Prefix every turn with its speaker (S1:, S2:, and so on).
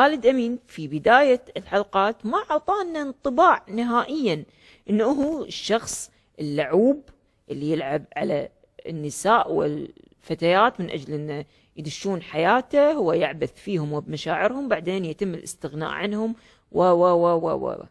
S1: خالد أمين في بداية الحلقات ما أعطانا انطباع نهائيا أنه هو الشخص اللعوب اللي يلعب على النساء والفتيات من أجل أنه يدشون حياته هو يعبث فيهم وبمشاعرهم بعدين يتم الاستغناء عنهم و و و و, و.